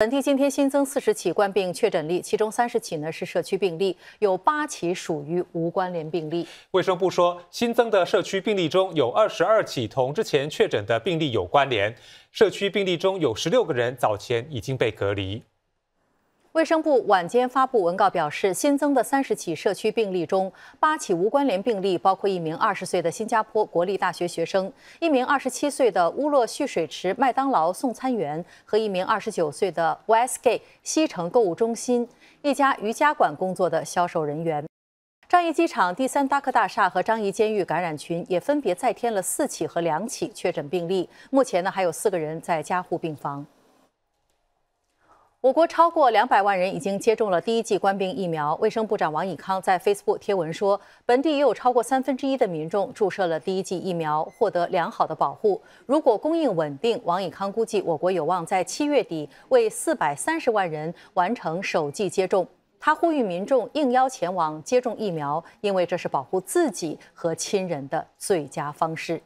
本地今天新增四十起冠病确诊例，其中三十起呢是社区病例，有八起属于无关联病例。卫生部说，新增的社区病例中有二十二起同之前确诊的病例有关联，社区病例中有十六个人早前已经被隔离。卫生部晚间发布文告表示，新增的三十起社区病例中，八起无关联病例，包括一名二十岁的新加坡国立大学学生，一名二十七岁的乌洛蓄水池麦当劳送餐员和一名二十九岁的 Westgate 西城购物中心一家瑜伽馆工作的销售人员。樟宜机场第三搭客大厦和樟宜监狱感染群也分别再添了四起和两起确诊病例，目前呢还有四个人在加护病房。我国超过两百万人已经接种了第一剂冠病疫苗。卫生部长王以康在 Facebook 贴文说，本地也有超过三分之一的民众注射了第一剂疫苗，获得良好的保护。如果供应稳定，王以康估计我国有望在七月底为四百三十万人完成首剂接种。他呼吁民众应邀前往接种疫苗，因为这是保护自己和亲人的最佳方式。